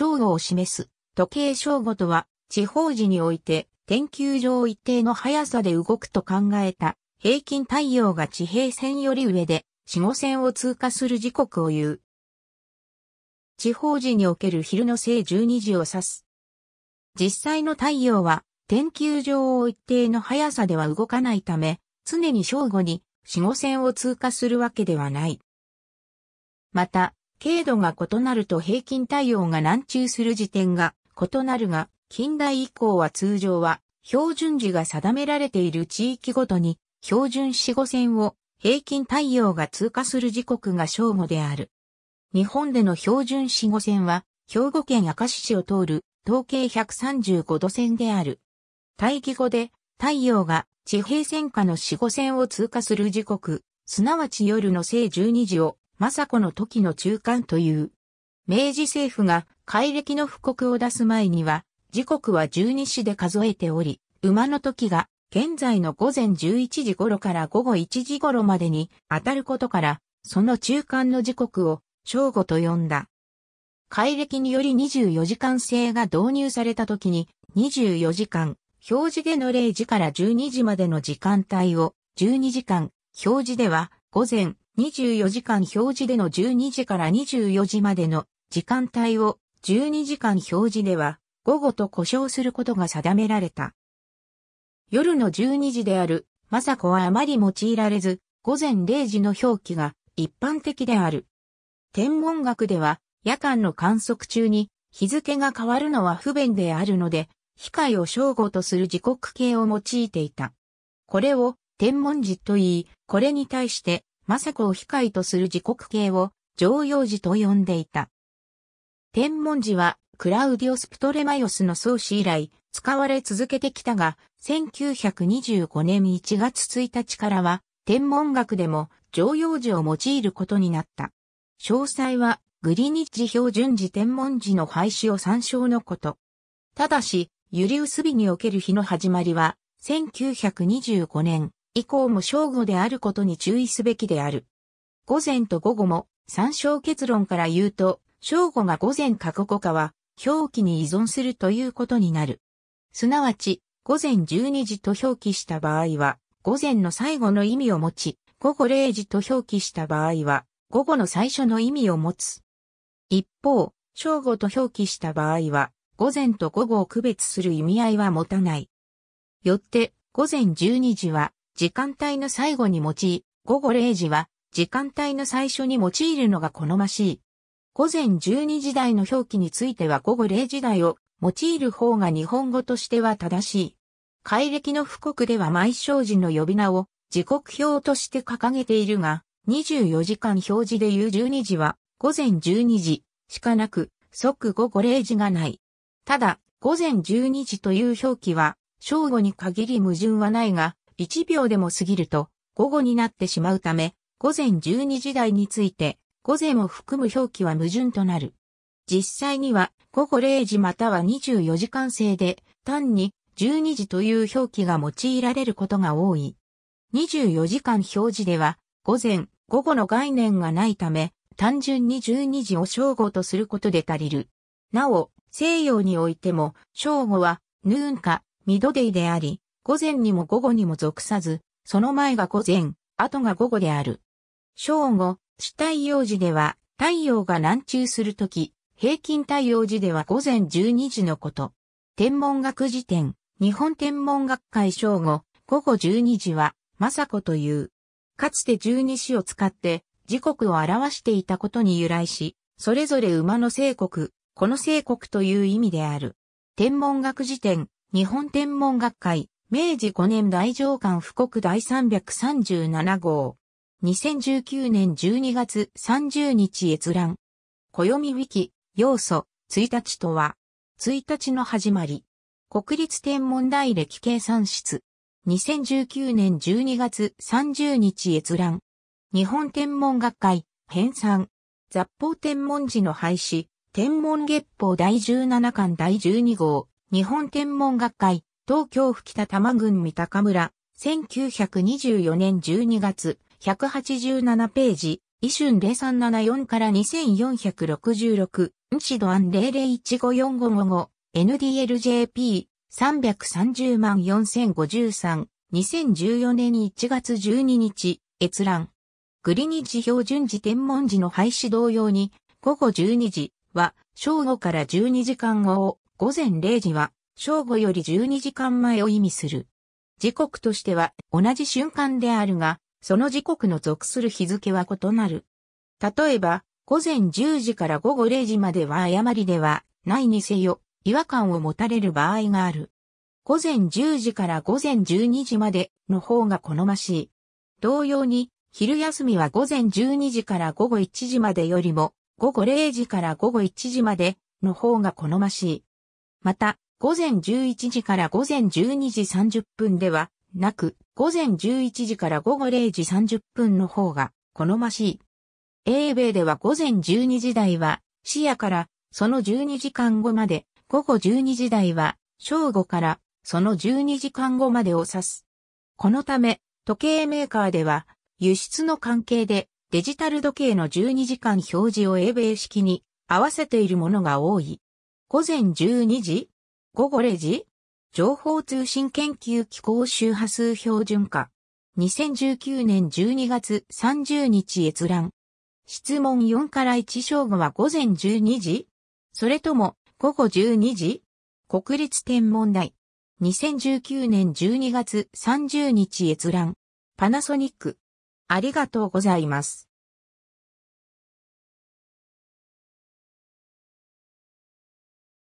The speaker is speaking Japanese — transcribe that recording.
正午を示す時計正午とは地方時において天球上一定の速さで動くと考えた平均太陽が地平線より上で四五線を通過する時刻を言う。地方時における昼の正12時を指す。実際の太陽は天球上を一定の速さでは動かないため、常に正午に四五線を通過するわけではない。また、経度が異なると平均対応が難中する時点が異なるが、近代以降は通常は標準時が定められている地域ごとに標準四五線を平均太陽が通過する時刻が正午である。日本での標準四五線は兵庫県明石市を通る統計135度線である。大気後で太陽が地平線下の四五線を通過する時刻、すなわち夜の正12時を政子の時の中間という。明治政府が改暦の布告を出す前には、時刻は十二時で数えており、馬の時が現在の午前11時頃から午後1時頃までに当たることから、その中間の時刻を正午と呼んだ。改暦により24時間制が導入された時に24時間、表示での0時から12時までの時間帯を12時間、表示では午前24時間表示での12時から24時までの時間帯を12時間表示では午後と呼称することが定められた。夜の12時である、雅子はあまり用いられず、午前0時の表記が一般的である。天文学では、夜間の観測中に日付が変わるのは不便であるので、機械を正午とする時刻計を用いていた。これを天文時と言い、これに対して雅子を控えとする時刻形を常用寺と呼んでいた。天文寺はクラウディオス・プトレマイオスの創始以来使われ続けてきたが、1925年1月1日からは天文学でも常用寺を用いることになった。詳細はグリニッジ標準時天文時の廃止を参照のこと。ただし、ユリウス日における日の始まりは、1925年以降も正午であることに注意すべきである。午前と午後も参照結論から言うと、正午が午前か午後かは表記に依存するということになる。すなわち、午前12時と表記した場合は、午前の最後の意味を持ち、午後0時と表記した場合は、午後の最初の意味を持つ。一方、正午と表記した場合は、午前と午後を区別する意味合いは持たない。よって、午前12時は、時間帯の最後に用い、午後0時は時間帯の最初に用いるのが好ましい。午前12時台の表記については午後0時台を用いる方が日本語としては正しい。改暦の布告では毎生時の呼び名を時刻表として掲げているが、24時間表示でいう12時は午前12時しかなく、即午後0時がない。ただ、午前12時という表記は、正午に限り矛盾はないが、1秒でも過ぎると午後になってしまうため、午前12時台について、午前を含む表記は矛盾となる。実際には午後0時または24時間制で、単に12時という表記が用いられることが多い。24時間表示では、午前、午後の概念がないため、単純に12時を正午とすることで足りる。なお、西洋においても、正午は、ヌーンか、ミドデイであり、午前にも午後にも属さず、その前が午前、後が午後である。正午、主太陽時では、太陽が南中するとき、平均太陽時では午前12時のこと。天文学辞典、日本天文学会正午、午後12時は、雅子という。かつて十二支を使って、時刻を表していたことに由来し、それぞれ馬の聖国、この聖国という意味である。天文学辞典、日本天文学会、明治5年大上官布告第337号。2019年12月30日閲覧。暦ウィキ、要素、1日とは、1日の始まり。国立天文台歴計算室。2019年12月30日閲覧。日本天文学会、編纂。雑報天文時の廃止。天文月報第17巻第12号。日本天文学会、東京吹田多摩郡三鷹村、1924年12月、187ページ、イ春0374から2466、日度案00154555、NDLJP、330万4053、2014年1月12日、閲覧。グリニジ標準時天文時の廃止同様に、午後12時は、正午から12時間後を、午前0時は、正午より12時間前を意味する。時刻としては同じ瞬間であるが、その時刻の属する日付は異なる。例えば、午前10時から午後0時までは誤りではないにせよ、違和感を持たれる場合がある。午前10時から午前12時までの方が好ましい。同様に、昼休みは午前12時から午後1時までよりも、午後0時から午後1時までの方が好ましい。また、午前11時から午前12時30分ではなく、午前11時から午後0時30分の方が好ましい。英米では午前12時台は、視野からその12時間後まで、午後12時台は、正午からその12時間後までを指す。このため、時計メーカーでは、輸出の関係でデジタル時計の12時間表示を英米式に合わせているものが多い。午前12時、午後0時情報通信研究機構周波数標準化。2019年12月30日閲覧。質問4から1正午は午前12時それとも午後12時国立天文台。2019年12月30日閲覧。パナソニック。ありがとうございます。